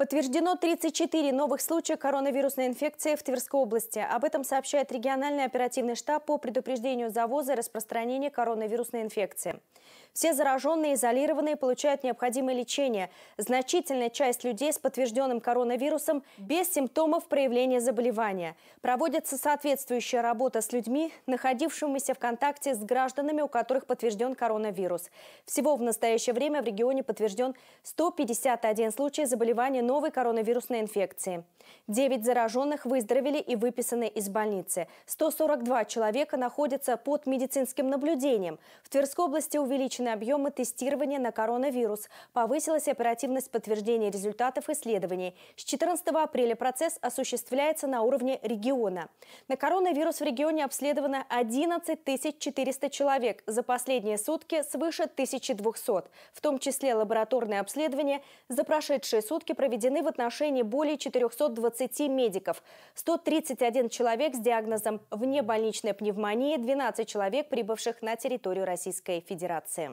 Подтверждено 34 новых случая коронавирусной инфекции в Тверской области. Об этом сообщает региональный оперативный штаб по предупреждению завоза и распространения коронавирусной инфекции. Все зараженные и изолированные получают необходимое лечение. Значительная часть людей с подтвержденным коронавирусом без симптомов проявления заболевания. Проводится соответствующая работа с людьми, находившимися в контакте с гражданами, у которых подтвержден коронавирус. Всего в настоящее время в регионе подтвержден 151 случай заболевания новой коронавирусной инфекции. 9 зараженных выздоровели и выписаны из больницы. 142 человека находятся под медицинским наблюдением. В Тверской области увеличены объемы тестирования на коронавирус. Повысилась оперативность подтверждения результатов исследований. С 14 апреля процесс осуществляется на уровне региона. На коронавирус в регионе обследовано 11 400 человек. За последние сутки свыше 1200, в том числе лабораторные обследования. За прошедшие сутки проведены Введены в отношении более 420 медиков. 131 человек с диагнозом внебольничная пневмония, 12 человек, прибывших на территорию Российской Федерации.